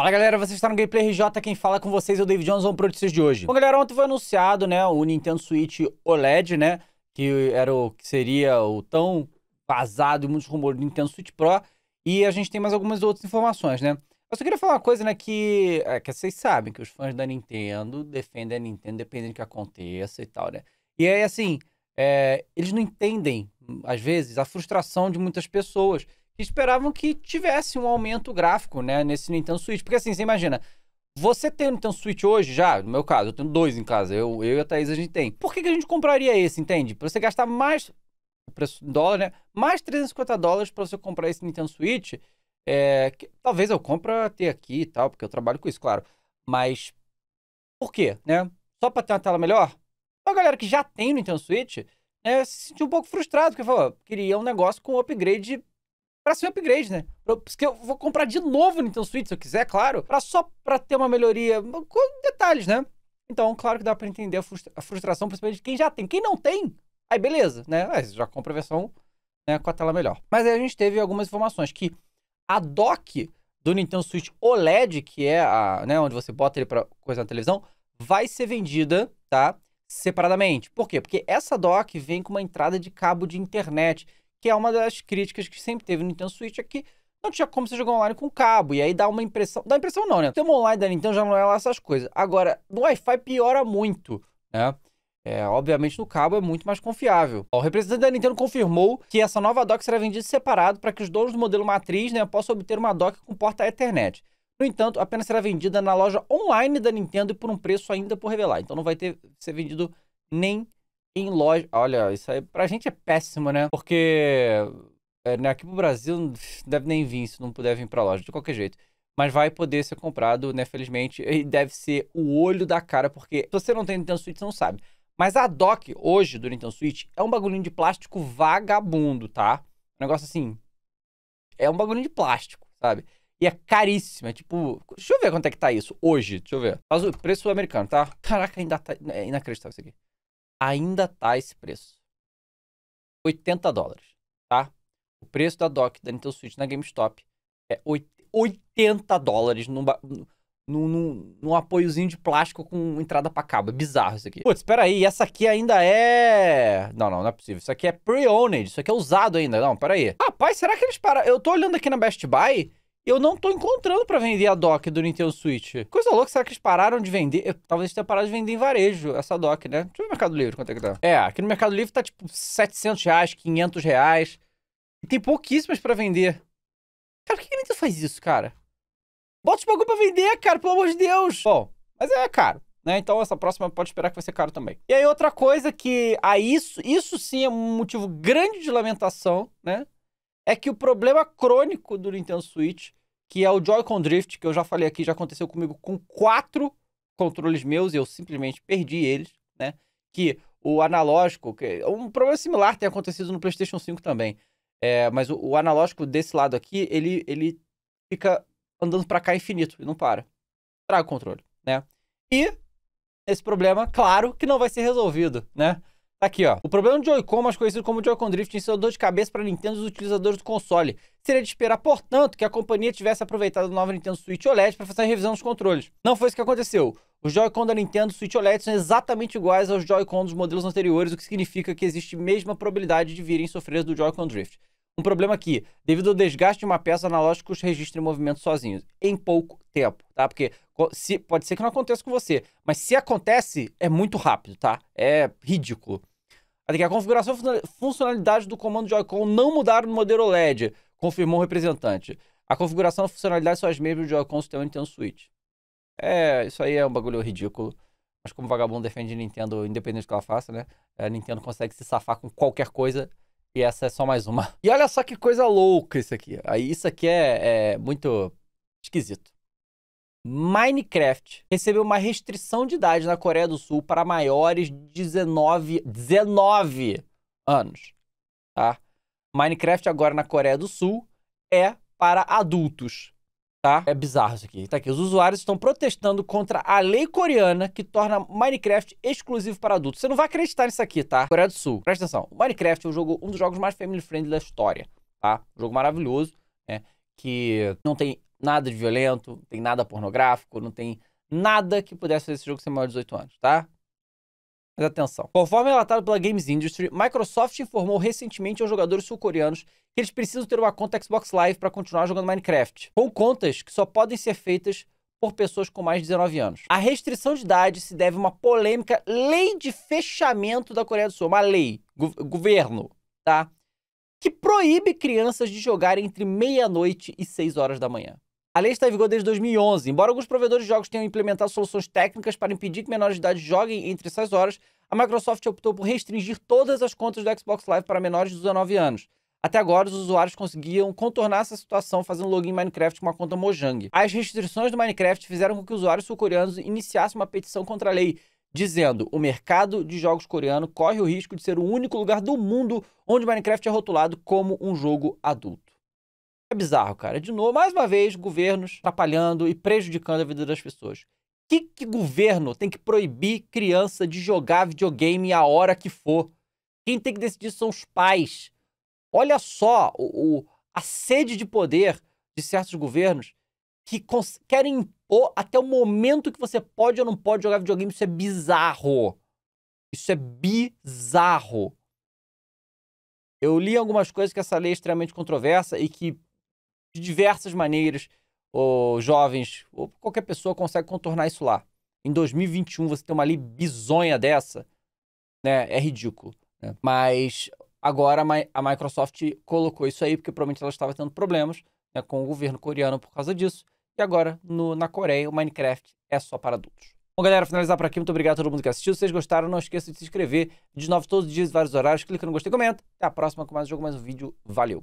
Fala galera, vocês estão no Gameplay RJ, quem fala com vocês é o David Jones vamos para notícias de hoje. Bom galera, ontem foi anunciado né, o Nintendo Switch OLED, né, que, era o, que seria o tão vazado e muitos rumores do Nintendo Switch Pro, e a gente tem mais algumas outras informações, né. Eu só queria falar uma coisa, né, que, é, que vocês sabem que os fãs da Nintendo defendem a Nintendo dependendo do que aconteça e tal, né. E aí, assim, é, eles não entendem, às vezes, a frustração de muitas pessoas esperavam que tivesse um aumento gráfico, né, nesse Nintendo Switch. Porque assim, você imagina, você tem o Nintendo Switch hoje já, no meu caso, eu tenho dois em casa, eu, eu e a Thaís a gente tem. Por que, que a gente compraria esse, entende? Pra você gastar mais, o preço em dólar, né, mais 350 dólares para você comprar esse Nintendo Switch, é, que, talvez eu compre ter aqui e tal, porque eu trabalho com isso, claro. Mas, por quê, né? Só pra ter uma tela melhor? Então, a galera que já tem o Nintendo Switch, né, se sentiu um pouco frustrado, porque falou, queria um negócio com upgrade para ser um upgrade, né? Porque eu vou comprar de novo o Nintendo Switch se eu quiser, claro, para só para ter uma melhoria, com detalhes, né? Então, claro que dá para entender a, frustra a, frustração, principalmente de quem já tem. Quem não tem, aí beleza, né? Aí já compra a versão né, com a tela melhor. Mas aí a gente teve algumas informações que a dock do Nintendo Switch OLED, que é a, né, onde você bota ele para coisa na televisão, vai ser vendida, tá? Separadamente. Por quê? Porque essa dock vem com uma entrada de cabo de internet que é uma das críticas que sempre teve no Nintendo Switch, é que não tinha como você jogar online com cabo. E aí dá uma impressão. Dá impressão não, né? O um online da Nintendo já não é lá essas coisas. Agora, no Wi-Fi piora muito, né? É, obviamente no cabo é muito mais confiável. O representante da Nintendo confirmou que essa nova dock será vendida separado para que os donos do modelo matriz né, possam obter uma dock com porta Ethernet. No entanto, apenas será vendida na loja online da Nintendo e por um preço ainda por revelar. Então não vai ter ser vendido nem em loja. Olha, isso aí pra gente é péssimo, né? Porque é, né, aqui pro Brasil deve nem vir se não puder vir pra loja, de qualquer jeito. Mas vai poder ser comprado, né? Felizmente, e deve ser o olho da cara, porque se você não tem Nintendo Switch, você não sabe. Mas a dock hoje do Nintendo Switch é um bagulhinho de plástico vagabundo, tá? Um negócio assim. É um bagulhinho de plástico, sabe? E é caríssimo, é tipo. Deixa eu ver quanto é que tá isso hoje. Deixa eu ver. Preço americano, tá? Caraca, ainda tá. É inacreditável isso aqui ainda tá esse preço. 80 dólares, tá? O preço da dock da Nintendo Switch na GameStop é 80 dólares num, num, num, num apoiozinho de plástico com entrada pra cabo. É bizarro isso aqui. Putz, peraí, essa aqui ainda é... Não, não, não é possível. Isso aqui é pre-owned, isso aqui é usado ainda. Não, peraí. Rapaz, será que eles pararam? Eu tô olhando aqui na Best Buy eu não tô encontrando para vender a dock do Nintendo Switch. Coisa louca, será que eles pararam de vender? Talvez talvez tenham parado de vender em varejo essa dock, né? Deixa eu ver no Mercado Livre quanto é que tá. É, aqui no Mercado Livre tá tipo 700 reais, 500 reais. E tem pouquíssimas para vender. Cara, por que a Nintendo faz isso, cara? Bota os bagulho pra vender, cara, pelo amor de Deus. Bom, mas é caro. Né? Então essa próxima pode esperar que vai ser caro também. E aí outra coisa que a isso, isso sim é um motivo grande de lamentação, né? é que o problema crônico do Nintendo Switch, que é o Joy-Con Drift, que eu já falei aqui, já aconteceu comigo com quatro controles meus e eu simplesmente perdi eles, né? Que o analógico, que um problema similar tem acontecido no PlayStation 5 também. É, mas o, o, analógico desse lado aqui, ele, ele fica andando para cá infinito e não para. Traga o controle, né? E esse problema, claro, que não vai ser resolvido, né? Tá aqui, ó. O problema do Joy-Con, é mais conhecido como Joy-Con Drift, seu dor de cabeça para Nintendo e os utilizadores do console. Seria de esperar, portanto, que a companhia tivesse aproveitado a nova Nintendo Switch OLED para fazer a revisão dos controles. Não foi isso que aconteceu. Os Joy-Con da Nintendo Switch OLED são exatamente iguais aos Joy-Con dos modelos anteriores, o que significa que existe a mesma probabilidade de virem sofrer do Joy-Con Drift. Um problema aqui, devido ao desgaste de uma peça, analógicos registram movimentos sozinhos, em pouco tempo, tá? Porque se, pode ser que não aconteça com você, mas se acontece, é muito rápido, tá? É ridículo. Aqui, a configuração funcionalidade do comando Joy-Con não mudar no modelo OLED, confirmou o representante. A configuração e funcionalidade são as mesmas do Joy-Con sistema Nintendo Switch. É, isso aí é um bagulho ridículo. Mas como o vagabundo defende Nintendo, independente do que ela faça, né? A é, Nintendo consegue se safar com qualquer coisa. E essa é só mais uma. E olha só que coisa louca isso aqui. Aí isso aqui é, é muito esquisito. Minecraft recebeu uma restrição de idade na Coreia do Sul para maiores de 19, 19 anos. Tá? Minecraft agora na Coreia do Sul é para adultos. Tá? É bizarro isso aqui. Tá aqui. Os usuários estão protestando contra a lei coreana que torna Minecraft exclusivo para adultos. Você não vai acreditar nisso aqui, tá? Coreia do Sul. Presta atenção. O Minecraft é um, jogo, um dos jogos mais family friendly da história, tá? Um jogo maravilhoso, né? Que não tem nada de violento, não tem nada pornográfico, não tem nada que pudesse fazer esse jogo ser maior de 18 anos, tá? Mas atenção. Conforme relatado pela Games Industry, Microsoft informou recentemente aos jogadores sul-coreanos que eles precisam ter uma conta Xbox Live para continuar jogando Minecraft, com contas que só podem ser feitas por pessoas com mais de 19 anos. A restrição de idade se deve a uma polêmica lei de fechamento da Coreia do Sul, uma lei, go governo, tá? Que proíbe crianças de jogar entre meia-noite e 6 horas da manhã. A lei está em vigor desde 2011. Embora alguns provedores de jogos tenham implementado soluções técnicas para impedir que menores de idade joguem entre essas horas, a Microsoft optou por restringir todas as contas do Xbox Live para menores de 19 anos. Até agora, os usuários conseguiam contornar essa situação fazendo login Minecraft com uma conta Mojang. As restrições do Minecraft fizeram com que usuários sul-coreanos iniciassem uma petição contra a lei, dizendo: o mercado de jogos coreano corre o risco de ser o único lugar do mundo onde Minecraft é rotulado como um jogo adulto. É bizarro, cara. De novo, mais uma vez, governos atrapalhando e prejudicando a vida das pessoas. Que, que governo tem que proibir criança de jogar videogame a hora que for? Quem tem que decidir são os pais. Olha só o, o a sede de poder de certos governos que querem impor até o momento que você pode ou não pode jogar videogame. Isso é bizarro. Isso é bizarro. Eu li algumas coisas que essa lei é extremamente controversa e que de diversas maneiras, ou jovens, ou qualquer pessoa consegue contornar isso lá. Em 2021, você ter uma lei bizonha dessa, né? É ridículo. Né? Mas agora a Microsoft colocou isso aí, porque provavelmente ela estava tendo problemas né, com o governo coreano por causa disso. E agora, no, na Coreia, o Minecraft é só para adultos. Bom, galera, finalizar por aqui. Muito obrigado a todo mundo que assistiu. Se vocês gostaram, não esqueça de se inscrever. De novo, todos os dias, vários horários. Clica no gostei, comenta. Até a próxima com mais um jogo, mais um vídeo. Valeu!